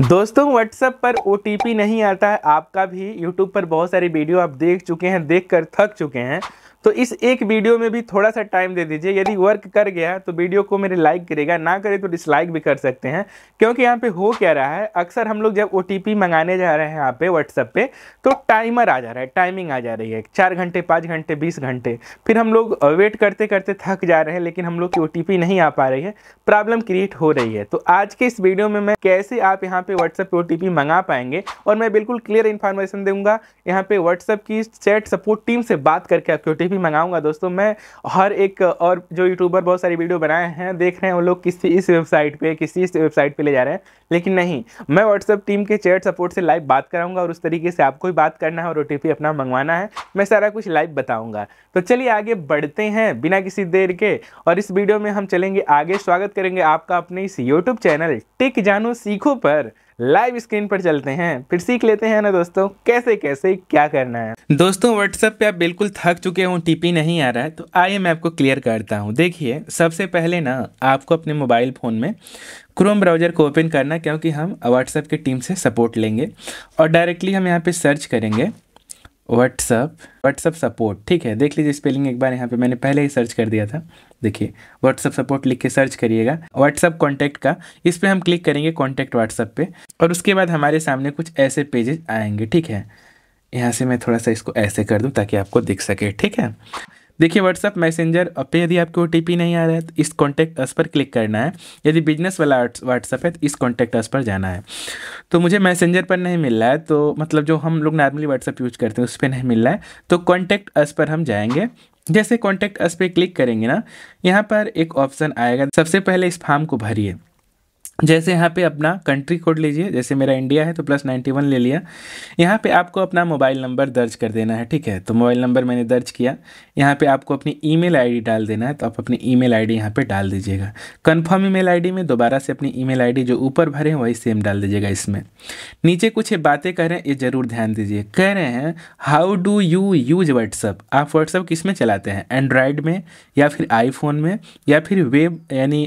दोस्तों WhatsApp पर ओ नहीं आता है आपका भी यूट्यूब पर बहुत सारी वीडियो आप देख चुके हैं देख कर थक चुके हैं तो इस एक वीडियो में भी थोड़ा सा टाइम दे दीजिए यदि वर्क कर गया तो वीडियो को मेरे लाइक करेगा ना करे तो डिसलाइक भी कर सकते हैं क्योंकि यहाँ पे हो क्या रहा है अक्सर हम लोग जब ओ मंगाने जा रहे हैं यहाँ पे व्हाट्सएप पे तो टाइमर आ जा रहा है टाइमिंग आ जा रही है चार घंटे पाँच घंटे बीस घंटे फिर हम लोग वेट करते करते थक जा रहे हैं लेकिन हम लोग की ओ नहीं आ पा रही है प्रॉब्लम क्रिएट हो रही है तो आज के इस वीडियो में मैं कैसे आप यहाँ पे व्हाट्सएप पे ओ मंगा पाएंगे और मैं बिल्कुल क्लियर इन्फॉर्मेशन दूंगा यहाँ पे व्हाट्सएप की चैट सपोर्ट टीम से बात करके आपकी ओ से भी मंगाऊंगा दोस्तों मैं हर एक और जो यूट्यूबर बहुत सारी वीडियो बनाए हैं देख रहे हैं वो लोग किसी इस वेबसाइट पे किसी इस वेबसाइट पे ले जा रहे हैं लेकिन नहीं मैं व्हाट्सअप टीम के चैट सपोर्ट से लाइव बात कराऊंगा और उस तरीके से आपको ही बात करना है और ओ अपना मंगवाना है मैं सारा कुछ लाइव बताऊँगा तो चलिए आगे बढ़ते हैं बिना किसी देर के और इस वीडियो में हम चलेंगे आगे स्वागत करेंगे आपका अपने इस यूट्यूब चैनल टिक जानो सीखो पर लाइव स्क्रीन पर चलते हैं फिर सीख लेते हैं ना दोस्तों कैसे कैसे क्या करना है दोस्तों व्हाट्सएप पे आप बिल्कुल थक चुके हो टीपी नहीं आ रहा है तो आइए मैं आपको क्लियर करता हूँ देखिए सबसे पहले ना आपको अपने मोबाइल फ़ोन में क्रोम ब्राउज़र को ओपन करना क्योंकि हम व्हाट्सएप के टीम से सपोर्ट लेंगे और डायरेक्टली हम यहाँ पर सर्च करेंगे व्हाट्सअप व्हाट्सअप सपोर्ट ठीक है देख लीजिए स्पेलिंग एक बार यहाँ पे मैंने पहले ही सर्च कर दिया था देखिए व्हाट्सअप सपोर्ट लिख के सर्च करिएगा व्हाट्सअप कॉन्टैक्ट का इस पर हम क्लिक करेंगे कॉन्टैक्ट व्हाट्सअप पे और उसके बाद हमारे सामने कुछ ऐसे पेजेस आएंगे ठीक है यहाँ से मैं थोड़ा सा इसको ऐसे कर दूँ ताकि आपको दिख सके ठीक है देखिए व्हाट्सअप मैसेंजर पे यदि आपको ओ नहीं आ रहा है तो इस कॉन्टैक्ट अस पर क्लिक करना है यदि बिजनेस वाला व्हाट्सअप है तो इस कॉन्टैक्ट अस पर जाना है तो मुझे मैसेंजर पर नहीं मिल रहा है तो मतलब जो हम लोग नॉर्मली व्हाट्सअप यूज करते हैं उस पर नहीं मिल रहा है तो कॉन्टैक्ट अस पर हम जाएंगे जैसे कॉन्टैक्ट अस पर क्लिक करेंगे ना यहाँ पर एक ऑप्शन आएगा सबसे पहले इस फार्म को भरिए जैसे यहाँ पे अपना कंट्री कोड लीजिए जैसे मेरा इंडिया है तो प्लस नाइन्टी वन ले लिया यहाँ पे आपको अपना मोबाइल नंबर दर्ज कर देना है ठीक है तो मोबाइल नंबर मैंने दर्ज किया यहाँ पे आपको अपनी ईमेल आईडी डाल देना है तो आप अपनी ईमेल आईडी यहाँ पे डाल दीजिएगा कंफर्म ईमेल आईडी में दोबारा से अपनी ई मेल जो ऊपर भरे हैं वही सेम डाल दीजिएगा इसमें नीचे कुछ बातें कह रहे हैं ये ज़रूर ध्यान दीजिए कह रहे हैं how do you use WhatsApp आप व्हाट्सअप किस में चलाते हैं एंड्रॉयड में या फिर आईफोन में या फिर वेब यानी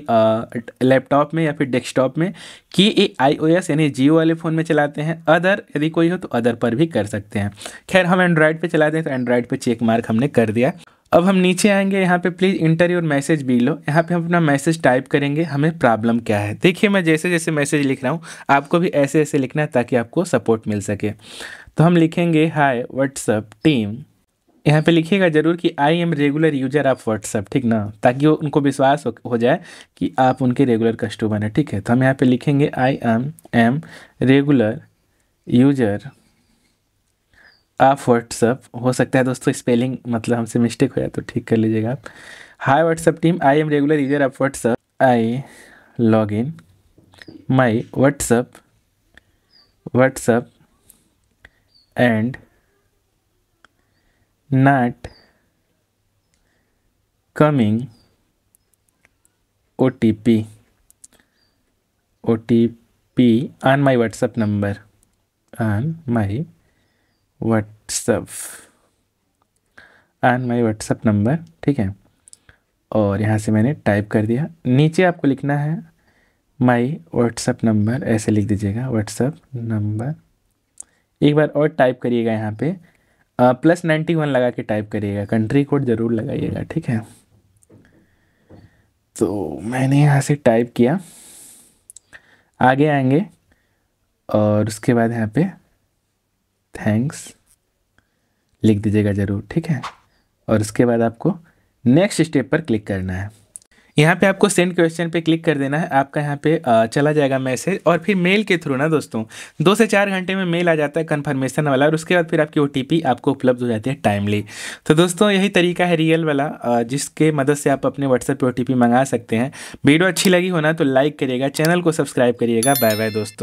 लैपटॉप में या फिर डेस्कटॉप डेस्कटॉप में की ए आई ओ एस यानी जियो वाले फ़ोन में चलाते हैं अदर यदि कोई हो तो अदर पर भी कर सकते हैं खैर हम एंड्रॉयड पे चलाते हैं तो एंड्रॉयड पे चेक मार्क हमने कर दिया अब हम नीचे आएंगे यहाँ पे प्लीज़ इंटर योर मैसेज भी लो यहाँ पे हम अपना मैसेज टाइप करेंगे हमें प्रॉब्लम क्या है देखिए मैं जैसे जैसे मैसेज लिख रहा हूँ आपको भी ऐसे ऐसे लिखना है ताकि आपको सपोर्ट मिल सके तो हम लिखेंगे हाय व्हाट्सअप टीम यहाँ पे लिखिएगा जरूर कि I am regular user of WhatsApp ठीक ना ताकि वो उनको विश्वास हो, हो जाए कि आप उनके रेगुलर कस्टमर हैं ठीक है तो हम यहाँ पे लिखेंगे I am am regular user of WhatsApp हो सकता है दोस्तों स्पेलिंग मतलब हमसे मिस्टेक हो जाए तो ठीक कर लीजिएगा आप hi WhatsApp team I am regular user of WhatsApp I log in my WhatsApp WhatsApp and not coming OTP OTP on my WhatsApp number on my WhatsApp on my WhatsApp number ठीक है और यहाँ से मैंने type कर दिया नीचे आपको लिखना है माई व्हाट्सअप नंबर ऐसे लिख दीजिएगा व्हाट्सअप नंबर एक बार और टाइप करिएगा यहाँ पे प्लस नाइन्टी वन लगा के टाइप करिएगा कंट्री कोड ज़रूर लगाइएगा ठीक है तो मैंने यहाँ से टाइप किया आगे आएंगे और उसके बाद यहाँ पे थैंक्स लिख दीजिएगा ज़रूर ठीक है और उसके बाद आपको नेक्स्ट स्टेप पर क्लिक करना है यहाँ पे आपको सेंड क्वेश्चन पे क्लिक कर देना है आपका यहाँ पे चला जाएगा मैसेज और फिर मेल के थ्रू ना दोस्तों दो से चार घंटे में मेल आ जाता है कन्फर्मेशन वाला और उसके बाद फिर आपकी ओ आपको उपलब्ध हो जाती है टाइमली तो दोस्तों यही तरीका है रियल वाला जिसके मदद से आप अपने व्हाट्सएप पर ओ मंगा सकते हैं वीडियो अच्छी लगी होना तो लाइक करिएगा चैनल को सब्सक्राइब करिएगा बाय बाय दोस्तों